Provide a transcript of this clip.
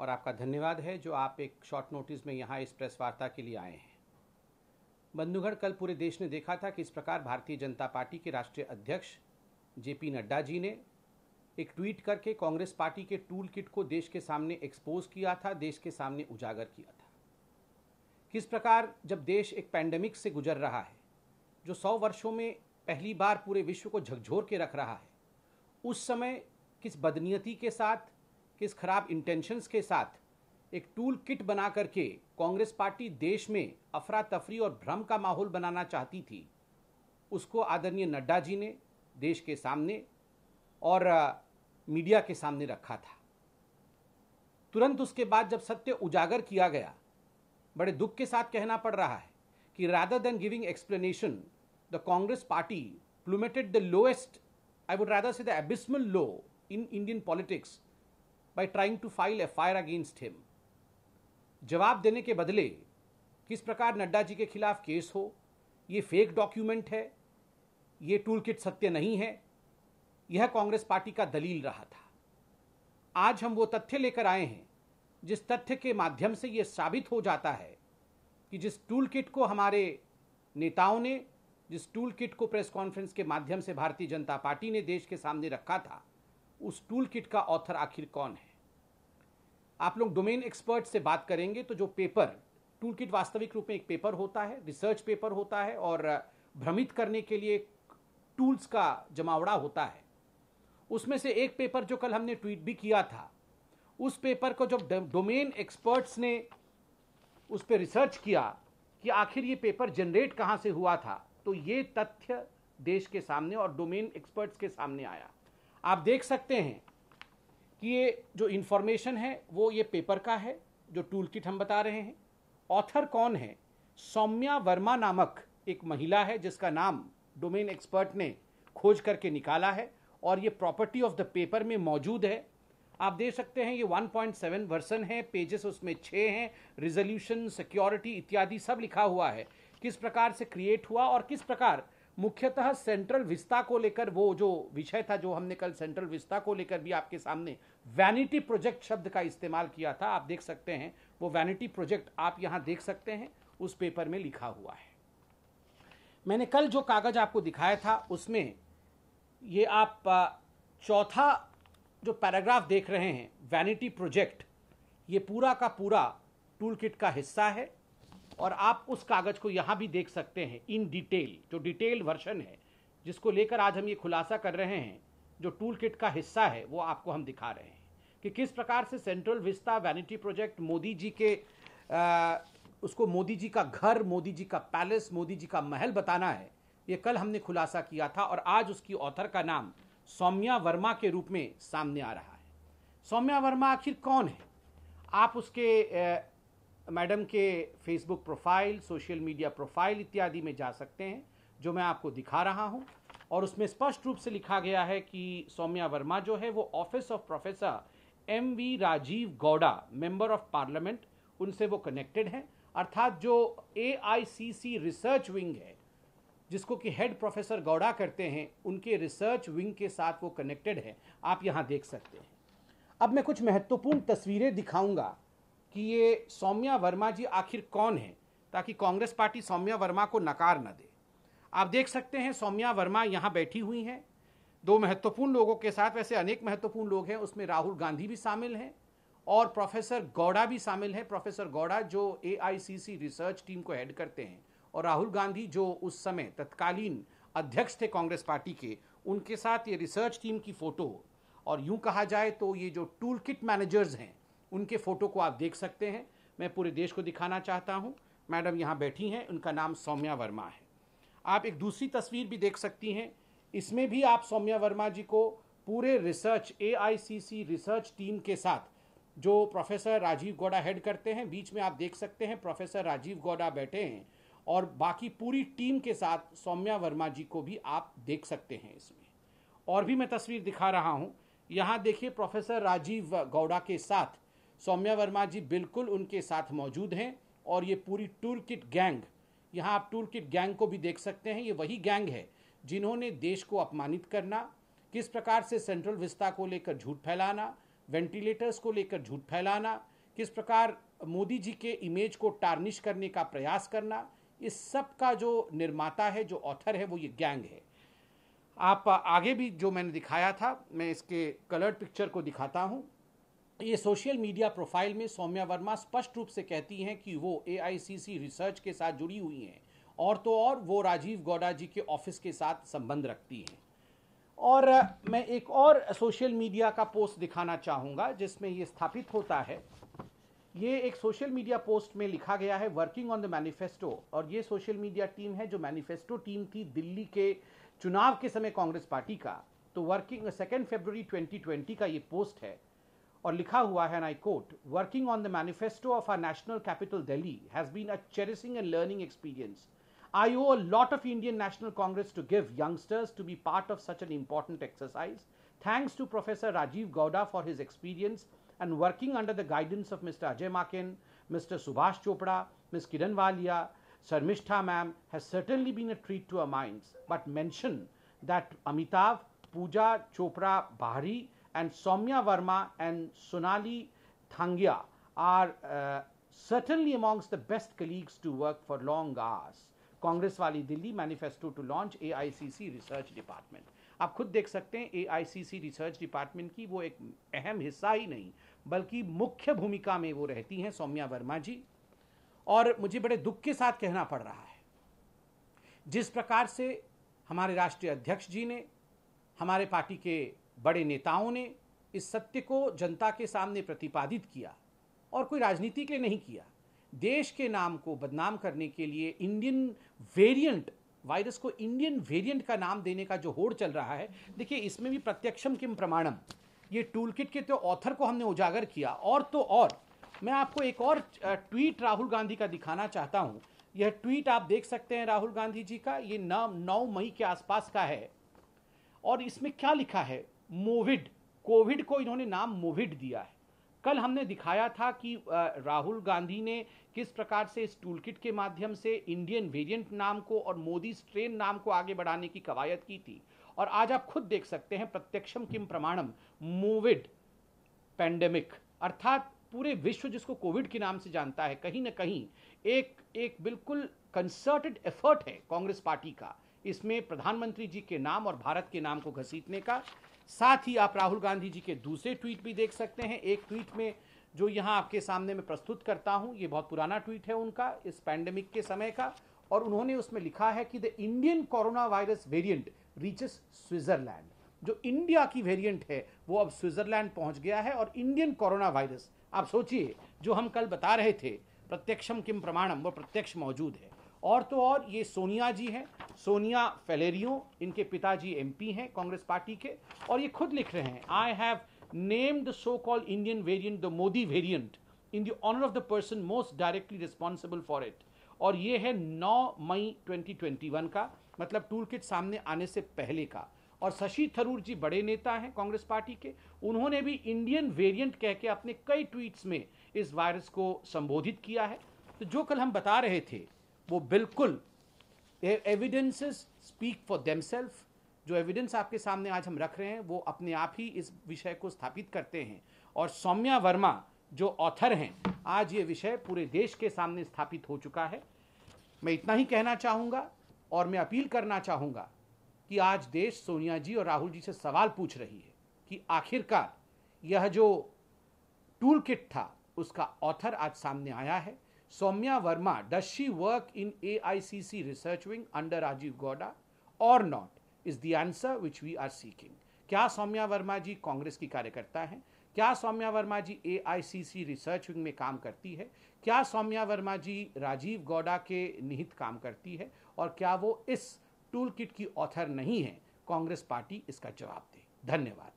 और आपका धन्यवाद है जो आप एक शॉर्ट नोटिस में यहाँ इस प्रेस वार्ता के लिए आए हैं बंधुगढ़ कल पूरे देश ने देखा था कि इस प्रकार भारतीय जनता पार्टी के राष्ट्रीय अध्यक्ष जेपी नड्डा जी ने एक ट्वीट करके कांग्रेस पार्टी के टूल किट को देश के सामने एक्सपोज किया था देश के सामने उजागर किया था किस प्रकार जब देश एक पैंडमिक से गुजर रहा है जो सौ वर्षों में पहली बार पूरे विश्व को झकझोर के रख रहा है उस समय किस बदनीयती के साथ किस खराब इंटेंशंस के साथ एक टूल किट बना करके कांग्रेस पार्टी देश में अफरा तफरी और भ्रम का माहौल बनाना चाहती थी उसको आदरणीय नड्डा जी ने देश के सामने और मीडिया के सामने रखा था तुरंत उसके बाद जब सत्य उजागर किया गया बड़े दुख के साथ कहना पड़ रहा है कि rather than giving explanation the Congress party plummeted the lowest I would rather say the abysmal low in Indian politics trying to file file FIR against him जवाब देने के बदले किस प्रकार नड्डा जी के खिलाफ केस हो ये फेक डॉक्यूमेंट है ये टूल किट सत्य नहीं है यह कांग्रेस पार्टी का दलील रहा था आज हम वो तथ्य लेकर आए हैं जिस तथ्य के माध्यम से ये साबित हो जाता है कि जिस टूल किट को हमारे नेताओं ने जिस टूल किट को प्रेस कॉन्फ्रेंस के माध्यम से भारतीय जनता पार्टी ने देश के सामने रखा था उस टूल किट का ऑथर आखिर कौन है आप लोग डोमेन एक्सपर्ट से बात करेंगे तो जो पेपर टूल किट वास्तविक रूप में एक पेपर होता है रिसर्च पेपर होता है और भ्रमित करने के लिए टूल्स का जमावड़ा होता है उसमें से एक पेपर जो कल हमने ट्वीट भी किया था उस पेपर को जब डोमेन एक्सपर्ट्स ने उस पर रिसर्च किया कि आखिर ये पेपर जनरेट कहाँ से हुआ था तो ये तथ्य देश के सामने और डोमेन एक्सपर्ट्स के सामने आया आप देख सकते हैं कि ये जो इन्फॉर्मेशन है वो ये पेपर का है जो टूल किट हम बता रहे हैं ऑथर कौन है सौम्या वर्मा नामक एक महिला है जिसका नाम डोमेन एक्सपर्ट ने खोज करके निकाला है और ये प्रॉपर्टी ऑफ द पेपर में मौजूद है आप देख सकते हैं ये 1.7 वर्सन है पेजेस उसमें छः हैं रिजोल्यूशन सिक्योरिटी इत्यादि सब लिखा हुआ है किस प्रकार से क्रिएट हुआ और किस प्रकार मुख्यतः सेंट्रल विस्ता को लेकर वो जो विषय था जो हमने कल सेंट्रल विस्ता को लेकर भी आपके सामने वैनिटी प्रोजेक्ट शब्द का इस्तेमाल किया था आप देख सकते हैं वो वैनिटी प्रोजेक्ट आप यहां देख सकते हैं उस पेपर में लिखा हुआ है मैंने कल जो कागज आपको दिखाया था उसमें ये आप चौथा जो पैराग्राफ देख रहे हैं वैनिटी प्रोजेक्ट ये पूरा का पूरा टूल किट का हिस्सा है और आप उस कागज को यहाँ भी देख सकते हैं इन डिटेल जो डिटेल वर्शन है जिसको लेकर आज हम ये खुलासा कर रहे हैं जो टूल किट का हिस्सा है वो आपको हम दिखा रहे हैं कि किस प्रकार से Central Vista vanity project Modi ji के आ, उसको मोदी जी का घर मोदी जी का पैलेस मोदी जी का महल बताना है ये कल हमने खुलासा किया था और आज उसकी ऑथर का नाम सौम्या वर्मा के रूप में सामने आ रहा है सौम्या वर्मा आखिर कौन है आप उसके मैडम के Facebook profile social media profile इत्यादि में जा सकते हैं जो मैं आपको दिखा रहा हूं और उसमें स्पष्ट रूप से लिखा गया है कि सौम्या वर्मा जो है वो office of professor M V Rajeev Gowda member of parliament उनसे वो कनेक्टेड हैं अर्थात जो ए रिसर्च विंग है जिसको कि हेड प्रोफेसर गौड़ा करते हैं उनके रिसर्च विंग के साथ वो कनेक्टेड है आप यहाँ देख सकते हैं अब मैं कुछ महत्वपूर्ण तस्वीरें दिखाऊंगा कि ये सौम्या वर्मा जी आखिर कौन है ताकि कांग्रेस पार्टी सौम्या वर्मा को नकार न दे आप देख सकते हैं सौम्या वर्मा यहाँ बैठी हुई हैं दो महत्वपूर्ण लोगों के साथ वैसे अनेक महत्वपूर्ण लोग हैं उसमें राहुल गांधी भी शामिल हैं और प्रोफेसर गौड़ा भी शामिल हैं प्रोफेसर गौड़ा जो ए रिसर्च टीम को हेड करते हैं और राहुल गांधी जो उस समय तत्कालीन अध्यक्ष थे कांग्रेस पार्टी के उनके साथ ये रिसर्च टीम की फ़ोटो और यूं कहा जाए तो ये जो टूल किट मैनेजर्स हैं उनके फ़ोटो को आप देख सकते हैं मैं पूरे देश को दिखाना चाहता हूँ मैडम यहाँ बैठी हैं उनका नाम सौम्या वर्मा है आप एक दूसरी तस्वीर भी देख सकती हैं इसमें भी आप सौम्या वर्मा जी को पूरे रिसर्च ए रिसर्च टीम के साथ जो प्रोफेसर राजीव गौडा हेड करते हैं बीच में आप देख सकते हैं प्रोफेसर राजीव गौडा बैठे हैं और बाकी पूरी टीम के साथ सौम्या वर्मा जी को भी आप देख सकते हैं इसमें और भी मैं तस्वीर दिखा रहा हूँ यहाँ देखिए प्रोफेसर राजीव गौड़ा के साथ सौम्या वर्मा जी बिल्कुल उनके साथ मौजूद हैं और ये पूरी टूर किट गैंग यहाँ आप टूर किट गैंग को भी देख सकते हैं ये वही गैंग है जिन्होंने देश को अपमानित करना किस प्रकार से सेंट्रल विस्ता को लेकर झूठ फैलाना वेंटिलेटर्स को लेकर झूठ फैलाना किस प्रकार मोदी जी के इमेज को टार्निश करने का प्रयास करना इस सब का जो निर्माता है जो ऑथर है वो ये गैंग है आप आगे भी जो मैंने दिखाया था मैं इसके कलर्ड पिक्चर को दिखाता हूँ ये सोशल मीडिया प्रोफाइल में सौम्या वर्मा स्पष्ट रूप से कहती हैं कि वो ए रिसर्च के साथ जुड़ी हुई हैं और तो और वो राजीव गौडा जी के ऑफिस के साथ संबंध रखती हैं और मैं एक और सोशल मीडिया का पोस्ट दिखाना चाहूँगा जिसमें ये स्थापित होता है ये एक सोशल मीडिया पोस्ट में लिखा गया है वर्किंग ऑन द मैनिफेस्टो और ये सोशल मीडिया टीम है जो मैनिफेस्टो टीम थी दिल्ली के चुनाव के समय कांग्रेस पार्टी का तो वर्किंग सेकेंड फेबर 2020 का ये पोस्ट है Or लिखा हुआ quote: "Working on the manifesto of our national capital Delhi has been a cherishing and learning experience. I owe a lot of Indian National Congress to give youngsters to be part of such an important exercise. Thanks to Professor Rajiv Gowda for his experience and working under the guidance of Mr. Ajay Makin, Mr. Subhash Chopra, Miss Kiran Walia, Sarmishtha ma'am has certainly been a treat to our minds. But mention that Amitav, Pooja, Chopra, Bahari and Somya Verma and Sonali Thangia are uh, certainly amongst the best colleagues to work for long hours. Congress वाली Delhi manifesto to launch a research department आप खुद देख सकते हैं ए research department की वो एक अहम हिस्सा ही नहीं बल्कि मुख्य भूमिका में वो रहती हैं सौम्या वर्मा जी और मुझे बड़े दुख के साथ कहना पड़ रहा है जिस प्रकार से हमारे राष्ट्रीय अध्यक्ष जी ने हमारे पार्टी के बड़े नेताओं ने इस सत्य को जनता के सामने प्रतिपादित किया और कोई राजनीति के लिए नहीं किया देश के नाम को बदनाम करने के लिए इंडियन वेरिएंट वायरस को इंडियन वेरिएंट का नाम देने का जो होड़ चल रहा है देखिए इसमें भी प्रत्यक्षम किम प्रमाणम ये टूल किट के तो ऑथर को हमने उजागर किया और तो और मैं आपको एक और ट्वीट राहुल गांधी का दिखाना चाहता हूँ यह ट्वीट आप देख सकते हैं राहुल गांधी जी का ये नौ मई के आसपास का है और इसमें क्या लिखा है मोविड कोविड को इन्होंने नाम मोविड दिया है कल हमने दिखाया था कि राहुल गांधी ने किस प्रकार से इस टूल किट के माध्यम से इंडियन वेरिएंट नाम को और मोदी स्ट्रेन नाम को आगे बढ़ाने की कवायद की थी और आज आप खुद देख सकते हैं प्रत्यक्षम किम प्रमाणम मोविड पैंडेमिक अर्थात पूरे विश्व जिसको कोविड के नाम से जानता है कहीं ना कहीं एक एक बिल्कुल कंसर्टेड एफर्ट है कांग्रेस पार्टी का इसमें प्रधानमंत्री जी के नाम और भारत के नाम को घसीटने का साथ ही आप राहुल गांधी जी के दूसरे ट्वीट भी देख सकते हैं एक ट्वीट में जो यहाँ आपके सामने मैं प्रस्तुत करता हूँ ये बहुत पुराना ट्वीट है उनका इस पैंडमिक के समय का और उन्होंने उसमें लिखा है कि the Indian corona virus variant reaches Switzerland जो इंडिया की वेरिएंट है वो अब स्विट्जरलैंड पहुंच गया है और इंडियन कोरोना वायरस आप सोचिए जो हम कल बता रहे थे प्रत्यक्षम किम प्रमाणम वो प्रत्यक्ष मौजूद है और तो और ये सोनिया जी हैं सोनिया फेलेरियो इनके पिताजी एमपी हैं कांग्रेस पार्टी के और ये खुद लिख रहे हैं I have named so so Indian Indian the Modi Modi in in the honor of the person most directly responsible for और ये है 9 मई 2021 का मतलब टूल किट सामने आने से पहले का और शशि थरूर जी बड़े नेता हैं कांग्रेस पार्टी के उन्होंने भी इंडियन वेरिएंट कह के अपने कई ट्वीट्स में इस वायरस को संबोधित किया है तो जो कल हम बता रहे थे वो बिल्कुल एविडेंसेस स्पीक फॉर देमसेल्फ जो एविडेंस आपके सामने आज हम रख रहे हैं वो अपने आप ही इस विषय को स्थापित करते हैं और सौम्या वर्मा जो ऑथर हैं आज ये विषय पूरे देश के सामने स्थापित हो चुका है मैं इतना ही कहना चाहूँगा और मैं अपील करना चाहूँगा कि आज देश सोनिया जी और राहुल जी से सवाल पूछ रही है कि आखिरकार यह जो टूल किट था उसका ऑथर आज सामने आया है Soumya Verma, does she work in AICC research wing under Rajiv Gowda or not? Is the answer which we are seeking. क्या सौम्या वर्मा जी कांग्रेस की कार्यकर्ता हैं क्या Soumya Verma ji a research wing में काम करती है क्या सौम्या वर्मा जी राजीव गौडा के निहित काम करती है और क्या वो इस टूल किट की ऑथर नहीं है कांग्रेस पार्टी इसका जवाब दे धन्यवाद